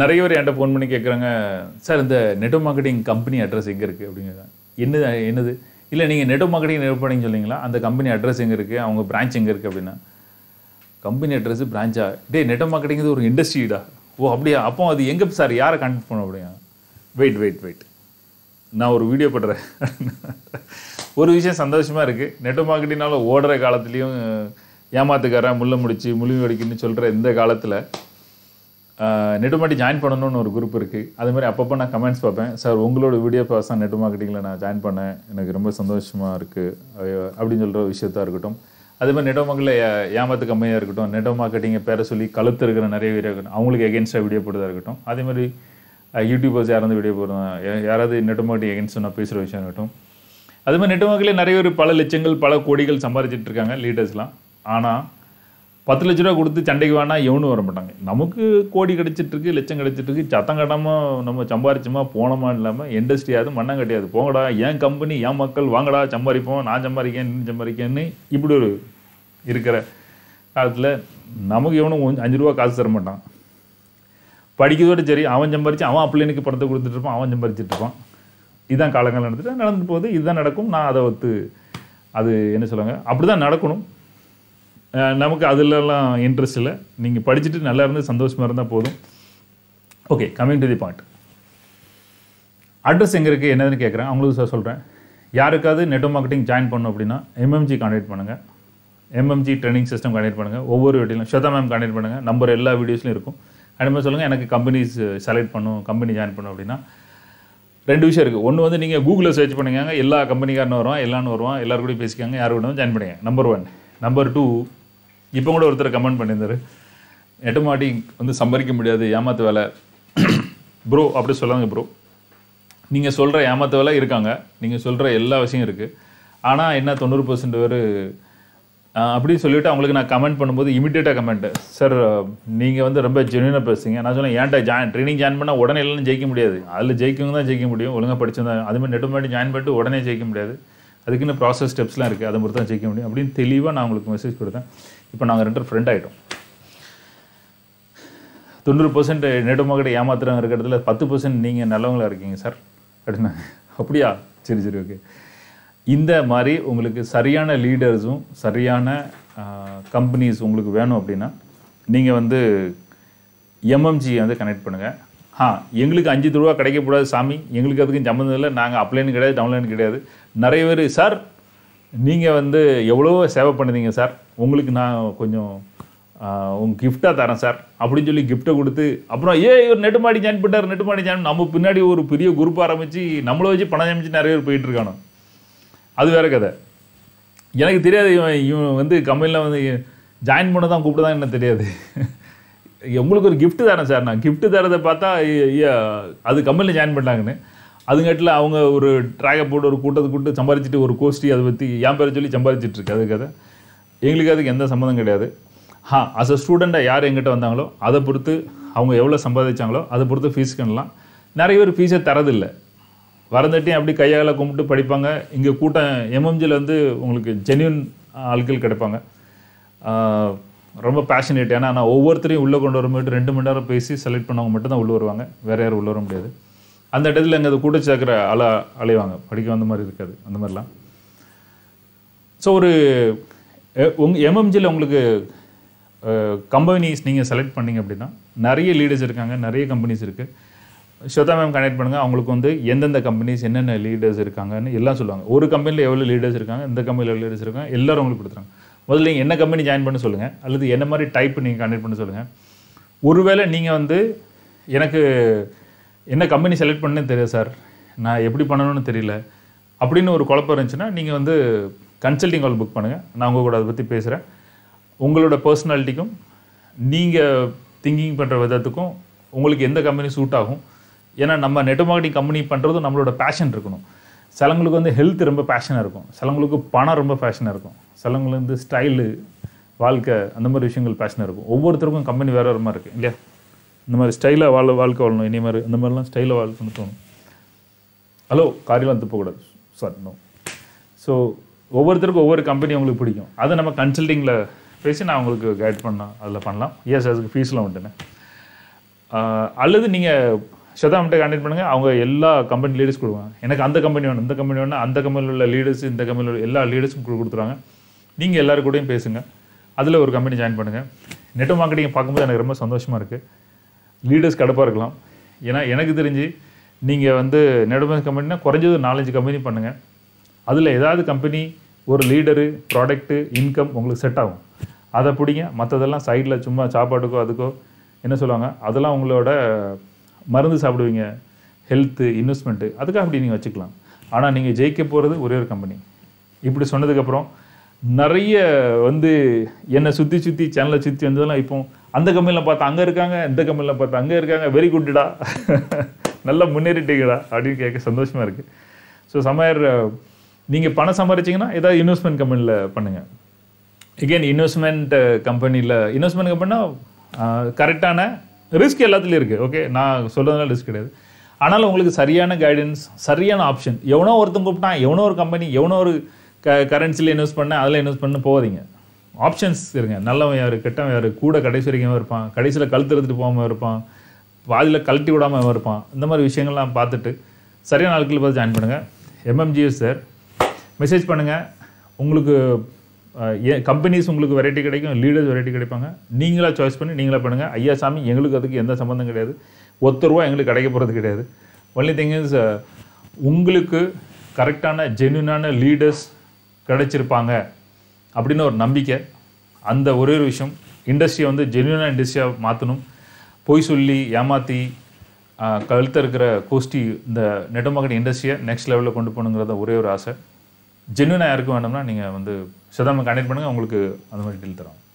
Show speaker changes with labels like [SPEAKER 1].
[SPEAKER 1] நிறைய பேர் என்கிட்ட ஃபோன் பண்ணி கேட்குறாங்க சார் இந்த நெட்டோ மார்க்கெட்டிங் கம்பெனி அட்ரஸ் எங்கே இருக்குது அப்படிங்கிறது என்னது என்னது இல்லை நீங்கள் நெட்டோ மார்க்கெட்டிங் நிறுவனம் சொல்லிங்களா அந்த கம்பெனி அட்ரஸ் எங்கே இருக்குது அவங்க பிரான்ச் எங்கே இருக்குது அப்படின்னா கம்பெனி அட்ரஸ் பிரான்ச்சா டே நெட்டோ மார்க்கெட்டிங் ஒரு இண்டஸ்ட்ரிடா ஓ அப்படியா அப்போ அது எங்கே சார் யாரை கான்டெக்ட் பண்ண முடியும் வெயிட் வெயிட் வெயிட் நான் ஒரு வீடியோ பண்ணுறேன் ஒரு விஷயம் சந்தோஷமாக இருக்குது நெட்டோ மார்க்கெட்டிங்னால ஓடுற காலத்துலேயும் ஏமாத்துக்காரன் முள்ள முடிச்சு முழுவி வடிக்குன்னு சொல்கிற இந்த காலத்தில் நெடுமாட்டி ஜாயின் பண்ணணும்னு ஒரு குரூப் இருக்குது அது மாதிரி அப்பப்போ நான் கமெண்ட்ஸ் பார்ப்பேன் சார் உங்களோட வீடியோ பாஸ் தான் நெட் மார்க்கெட்டிங்கில் நான் ஜாயின் பண்ணேன் எனக்கு ரொம்ப சந்தோஷமாக இருக்குது அப்படின்னு சொல்கிற விஷயத்தாக இருக்கட்டும் அதே மாதிரி நெட்டோ மக்களில் ஏமாத்து கம்மியாக இருக்கட்டும் நெட்டோ மார்க்கெட்டிங்கை பேரை சொல்லி கழுத்து இருக்கிற நிறைய வீடியோ இருக்கட்டும் அவங்களுக்கு எகென்ஸ்டாக வீடியோ போடுறதா இருக்கட்டும் அதே மாதிரி யூடியூபர்ஸ் யாராவது வீடியோ போடுறோம் யாராவது நெட்டோ மார்க்கெட்டிங் எகென்ஸ்ட் நான் பேசுகிற விஷயம் இருக்கட்டும் அதுமாதிரி மாதிரி நெட்ஒர்க்கில் நிறைய பேர் பல லட்சங்கள் பல கோடிகள் சம்பாதிச்சிட்டு இருக்காங்க லீடர்ஸ்லாம் ஆனால் பத்து லட்ச ரூபா கொடுத்து சண்டைக்கு வேணால் எவனும் வர மாட்டாங்க நமக்கு கோடி கிடச்சிட்ருக்கு லட்சம் கிடச்சிட்ருக்கு சத்தம் கட்டாமல் நம்ம சம்பாரிச்சோமா போனோமா இல்லாமல் இண்டஸ்ட்ரியாவது மண்ணம் கிடையாது போங்கடா என் கம்பெனி என் மக்கள் வாங்கடா சம்பாதிப்போம் நான் சம்பாதிக்கேன் நீ சம்பாதிக்கேன்னு இப்படி ஒரு இருக்கிற காலத்தில் நமக்கு எவனும் அஞ்சு ரூபா காசு தர மாட்டான் படிக்கிறதோட சரி அவன் சம்பாரிச்சு அவன் பிள்ளைனுக்கு படத்தை கொடுத்துட்டு இருப்பான் அவன் சம்பாரிச்சிட்டு இருப்பான் இதுதான் காலங்கள் நடந்துட்டு நடந்துட்டு போகுது இதுதான் நடக்கும் நான் அதை ஒத்து அது என்ன சொல்லுவாங்க அப்படி தான் நடக்கணும் நமக்கு அதிலலாம் இன்ட்ரெஸ்ட் இல்லை நீங்கள் படிச்சுட்டு நல்லா இருந்து சந்தோஷமாக இருந்தால் போதும் okay coming to the point address எங்கே இருக்குது என்னதுன்னு கேட்குறேன் அவங்களுக்கு சார் சொல்கிறேன் யாருக்காவது நெட்டோ மார்க்கெட்டிங் ஜாயின் பண்ணும் அப்படின்னா எம்எம்ஜி காண்டெக்ட் பண்ணுங்கள் எம்எம்ஜி ட்ரைனிங் சிஸ்டம் கான்டாக்ட் பண்ணுங்கள் ஒவ்வொரு வீட்டிலும் ஸ்வேதா மேம் கான்டாக்ட் பண்ணுங்கள் நம்பர் எல்லா வீடியோஸ்லையும் இருக்கும் அதே மாதிரி சொல்லுங்கள் எனக்கு கம்பெனிஸ் செலக்ட் பண்ணும் கம்பெனி ஜாயின் பண்ணும் அப்படின்னா ரெண்டு விஷயம் இருக்குது ஒன்று வந்து நீங்கள் கூகுளில் சர்ச் பண்ணிக்காங்க எல்லா கம்பெனிக்காரனும் வருவான் எல்லாரும் வருவான் எல்லாருக்கூடையும் பேசிக்காங்க யார் கூட ஜாயின் பண்ணிக்காங்க நம்பர் ஒன் நம்பர் டூ இப்போ கூட ஒருத்தர் கமெண்ட் பண்ணியிருந்தார் எட்டமாட்டி வந்து சம்பாதிக்க முடியாது ஏமாத்து வேலை ப்ரோ அப்படி சொல்லாங்க ப்ரோ நீங்கள் சொல்கிற ஏமாத்து வேலை இருக்காங்க நீங்கள் சொல்கிற எல்லா விஷயம் இருக்குது ஆனால் என்ன தொண்ணூறு பர்சன்ட் பேர் அப்படி சொல்லிவிட்டு அவங்களுக்கு நான் கமெண்ட் பண்ணும்போது இமிடியேட்டாக கமெண்ட்டு சார் நீங்கள் வந்து ரொம்ப ஜென்யூனாக பேசுங்க நான் சொன்னேன் ஏன்டா ஜாயின் ட்ரைனிங் ஜாயின் பண்ணால் உடனே இல்லைன்னு ஜெயிக்க முடியாது அதில் ஜெயிக்கவங்க தான் ஜெயிக்க முடியும் ஒழுங்காக அது அதுமாதிரி நெட்டு மாட்டி ஜாயின் பண்ணிட்டு உடனே ஜெயிக்க முடியாது அதுக்குன்னு ப்ராசஸ் ஸ்டெப்ஸ்லாம் இருக்குது அதை மட்டும் தான் ஜெயிக்க முடியும் அப்படின்னு தெளிவாக நான் உங்களுக்கு மெசேஜ் கொடுத்தேன் இப்போ நாங்கள் ரெண்டு ஃப்ரெண்ட் ஆகிட்டோம் தொண்ணூறு பர்சன்ட் நெடுமகடை ஏமாத்துறாங்க இருக்கிறதுல பத்து பர்சன்ட் நீங்கள் நல்லவங்களாக இருக்கீங்க சார் அப்படின்னாங்க அப்படியா சரி சரி ஓகே இந்த மாதிரி உங்களுக்கு சரியான லீடர்ஸும் சரியான கம்பெனிஸ் உங்களுக்கு வேணும் அப்படின்னா நீங்கள் வந்து எம்எம்ஜி வந்து கனெக்ட் பண்ணுங்கள் ஆ எங்களுக்கு அஞ்சு ரூபா கிடைக்கக்கூடாது சாமி எங்களுக்கு அதுக்கும் சம்மந்தம் இல்லை நாங்கள் அப்ளைன் கிடையாது டவுன்லைன் கிடையாது நிறைய பேர் சார் நீங்கள் வந்து எவ்வளோ சேவை பண்ணுதீங்க சார் உங்களுக்கு நான் கொஞ்சம் உங்கள் கிஃப்டாக தரேன் சார் அப்படின்னு சொல்லி கிஃப்ட்டை கொடுத்து அப்புறம் ஏ இவர் நெட்டுமாடி ஜாயின் பண்ணிட்டார் நெட்டுமாடி ஜாயின் நம்ம பின்னாடி ஒரு பெரிய குரூப் ஆரம்பித்து நம்மளை வச்சு பணம் சமைச்சு நிறைய பேர் போயிட்டுருக்கானோ அது வேறு கதை எனக்கு தெரியாது இவன் இவன் வந்து கம்பெனியில் வந்து ஜாயின் பண்ண தான் கூப்பிட்டு தான் என்ன தெரியாது உங்களுக்கு ஒரு கிஃப்ட்டு தரேன் சார் நான் கிஃப்ட்டு தரதை பார்த்தா அது கம்பெனியில் ஜாயின் பண்ணாங்கன்னு அதுங்காட்டில் அவங்க ஒரு ட்ராகை போட்டு ஒரு கூட்டத்தை கூட்டு சம்பாதிச்சுட்டு ஒரு கோஷ்டி அதை பற்றி ஏன் பேரை சொல்லி சம்பாதிச்சுட்டு இருக்கு அதுக்காக எங்களுக்கு அதுக்கு எந்த சம்மந்தம் கிடையாது ஹா அஸ் அ ஸ்டூடெண்ட்டாக யார் எங்கிட்ட வந்தாங்களோ அதை பொறுத்து அவங்க எவ்வளோ சம்பாதிச்சாங்களோ அதை பொறுத்து ஃபீஸ் கண்ணலாம் நிறைய பேர் ஃபீஸை தரதில்லை வரந்தட்டையும் அப்படி கையால் கும்பிட்டு படிப்பாங்க இங்கே கூட்டம் எம்எம்ஜியில் வந்து உங்களுக்கு ஜென்யூன் ஆட்கள் கிடைப்பாங்க ரொம்ப பேஷனேட் ஏன்னா ஆனால் ஒவ்வொருத்தரையும் உள்ளே கொண்டு வரும்போது ரெண்டு மணி நேரம் பேசி செலக்ட் பண்ணவங்க மட்டும்தான் உள்ளே வருவாங்க வேறு யாரும் உள்ளே வர முடியாது அந்த இடத்துல எங்கள் அது கூட்ட சேர்க்குற அல அலைவாங்க படிக்க வந்த மாதிரி இருக்காது அந்த மாதிரிலாம் ஸோ ஒரு உங் எம்எம்ஜியில் உங்களுக்கு கம்பெனிஸ் நீங்கள் செலக்ட் பண்ணிங்க அப்படின்னா நிறைய லீடர்ஸ் இருக்காங்க நிறைய கம்பெனிஸ் இருக்குது ஸ்வதா மேம் கனெக்ட் பண்ணுங்கள் அவங்களுக்கு வந்து எந்தெந்த கம்பெனிஸ் என்னென்ன லீடர்ஸ் இருக்காங்கன்னு எல்லாம் சொல்லுவாங்க ஒரு கம்பெனியில் எவ்வளோ லீடர்ஸ் இருக்காங்க இந்த கம்பெனியில் எவ்வளோ லீடர்ஸ் இருக்காங்க எல்லோரும் உங்களுக்கு கொடுத்துருங்க முதல்ல நீங்கள் என்ன கம்பெனி ஜாயின் பண்ண சொல்லுங்கள் அல்லது என்ன மாதிரி டைப் நீங்கள் கனெக்ட் பண்ண சொல்லுங்கள் ஒருவேளை நீங்கள் வந்து எனக்கு என்ன கம்பெனி செலக்ட் பண்ணே தெரியாது சார் நான் எப்படி பண்ணணும்னு தெரியல அப்படின்னு ஒரு குழப்பம் இருந்துச்சுன்னா நீங்கள் வந்து கன்சல்டிங் கால் புக் பண்ணுங்கள் நான் உங்கள் கூட அதை பற்றி பேசுகிறேன் உங்களோட பர்சனாலிட்டிக்கும் நீங்கள் திங்கிங் பண்ணுற விதத்துக்கும் உங்களுக்கு எந்த கம்பெனி சூட் ஆகும் ஏன்னா நம்ம நெட் மார்க்கெட்டிங் கம்பெனி பண்ணுறதும் நம்மளோட பேஷன் இருக்கணும் சிலங்களுக்கு வந்து ஹெல்த் ரொம்ப பேஷனாக இருக்கும் சிலங்களுக்கு பணம் ரொம்ப பேஷனாக இருக்கும் சிலங்களுக்கு வந்து ஸ்டைலு வாழ்க்கை அந்த மாதிரி விஷயங்கள் பேஷனாக இருக்கும் ஒவ்வொருத்தருக்கும் கம்பெனி வேறு வேறு மாதிரி இருக்குது இல்லையா இந்த மாதிரி ஸ்டைலாக வாழ வாழ்க்கை வாழணும் இனி மாதிரி இந்த மாதிரிலாம் ஸ்டைலாக வாழ்க்கை தோணும் ஹலோ காரியெலாம் வந்து சார் நோ ஸோ ஒவ்வொருத்தருக்கும் ஒவ்வொரு கம்பெனி அவங்களுக்கு பிடிக்கும் அதை நம்ம கன்சல்டிங்கில் பேசி நான் உங்களுக்கு கைட் பண்ணலாம் அதில் பண்ணலாம் எஸ் அதுக்கு ஃபீஸ்லாம் உண்டுண்ணே அல்லது நீங்கள் ஷதாம்கிட்ட கான்டெக்ட் பண்ணுங்கள் அவங்க எல்லா கம்பெனி லீடர்ஸ் கொடுவாங்க எனக்கு அந்த கம்பெனி வேணும் இந்த கம்பெனி வேணும் அந்த கம்பெனியில் உள்ள லீடர்ஸ் இந்த கம்பெனியில் உள்ள எல்லா லீடர்ஸும் கொடுத்துருவாங்க நீங்கள் எல்லாரு கூடயும் பேசுங்கள் அதில் ஒரு கம்பெனி ஜாயின் பண்ணுங்கள் நெட் மார்க்கெட்டிங் பார்க்கும்போது எனக்கு ரொம்ப சந்தோஷமாக இருக்குது லீடர்ஸ் கடுப்பாக இருக்கலாம் ஏன்னா எனக்கு தெரிஞ்சு நீங்கள் வந்து நெடுமை கம்பெனினா குறைஞ்சது நாலஞ்சு கம்பெனி பண்ணுங்கள் அதில் ஏதாவது கம்பெனி ஒரு லீடரு ப்ராடக்ட்டு இன்கம் உங்களுக்கு செட் ஆகும் அதை பிடிங்க மற்றதெல்லாம் சைடில் சும்மா சாப்பாட்டுக்கோ அதுக்கோ என்ன சொல்லுவாங்க அதெல்லாம் உங்களோட மருந்து சாப்பிடுவீங்க ஹெல்த்து இன்வெஸ்ட்மெண்ட்டு அதுக்காக அப்படி நீங்கள் வச்சுக்கலாம் ஆனால் நீங்கள் ஜெயிக்க போகிறது ஒரே ஒரு கம்பெனி இப்படி சொன்னதுக்கப்புறம் நிறைய வந்து என்னை சுற்றி சுற்றி சேனலை சுற்றி வந்ததெல்லாம் இப்போது அந்த கம்பெனியில் பார்த்தா அங்கே இருக்காங்க இந்த கம்பெனியில் பார்த்து அங்கே இருக்காங்க வெரி குட்டுடா நல்லா முன்னேறிட்டீங்கடா அப்படின்னு கேட்க சந்தோஷமாக இருக்குது ஸோ சமையல் நீங்கள் பணம் சம்பாரிச்சிங்கன்னா ஏதாவது இன்வெஸ்ட்மெண்ட் கம்பெனியில் பண்ணுங்கள் எகெயின் இன்வெஸ்ட்மெண்ட் கம்பெனியில் இன்வெஸ்ட்மெண்ட் கம்பெனினா கரெக்டான ரிஸ்க் எல்லாத்துலேயும் இருக்குது ஓகே நான் சொல்கிறதுனால ரிஸ்க் கிடையாது ஆனால் உங்களுக்கு சரியான கைடன்ஸ் சரியான ஆப்ஷன் எவனோ ஒருத்தன் கூப்பிட்டான் எவனோ ஒரு கம்பெனி எவனோ ஒரு க கரன்சியில் இன்வெஸ்ட் பண்ண அதில் இன்வெஸ்ட் பண்ண போகாதீங்க ஆப்ஷன்ஸ் இருங்க நல்லவன் யார் கெட்டவன் யார் கூட கடைசி வரைக்கும் இருப்பான் கடைசியில் கழுத்து எடுத்துகிட்டு போகாமல் இருப்பான் பாதியில் கழட்டி விடாமல் இருப்பான் இந்த மாதிரி விஷயங்கள்லாம் பார்த்துட்டு சரியான நாட்களில் பார்த்து ஜாயின் பண்ணுங்கள் எம்எம்ஜிஎஸ் சார் மெசேஜ் பண்ணுங்கள் உங்களுக்கு கம்பெனிஸ் உங்களுக்கு வெரைட்டி கிடைக்கும் லீடர்ஸ் வெரைட்டி கிடைப்பாங்க நீங்களாக சாய்ஸ் பண்ணி நீங்களாக பண்ணுங்கள் ஐயா சாமி எங்களுக்கு அதுக்கு எந்த சம்மந்தம் கிடையாது ஒத்த ரூபா எங்களுக்கு கிடைக்க போகிறது கிடையாது ஒன்லி திங் இஸ் உங்களுக்கு கரெக்டான ஜென்யூனான லீடர்ஸ் கிடைச்சிருப்பாங்க அப்படின்னு ஒரு நம்பிக்கை அந்த ஒரே ஒரு விஷயம் இண்டஸ்ட்ரியை வந்து ஜென்யூனாக இண்டஸ்ட்ரியாக மாற்றணும் பொய் சொல்லி ஏமாற்றி கழுத்த இருக்கிற கோஷ்டி இந்த நெட் மார்க்கெட் இண்டஸ்ட்ரியை நெக்ஸ்ட் லெவலில் கொண்டு போகணுங்கிறத ஒரே ஒரு ஆசை ஜென்யூனாக யாருக்கும் வேணும்னா நீங்கள் வந்து சிதாமல் கனெக்ட் பண்ணுங்கள் உங்களுக்கு அந்த மாதிரி டீல் தரோம்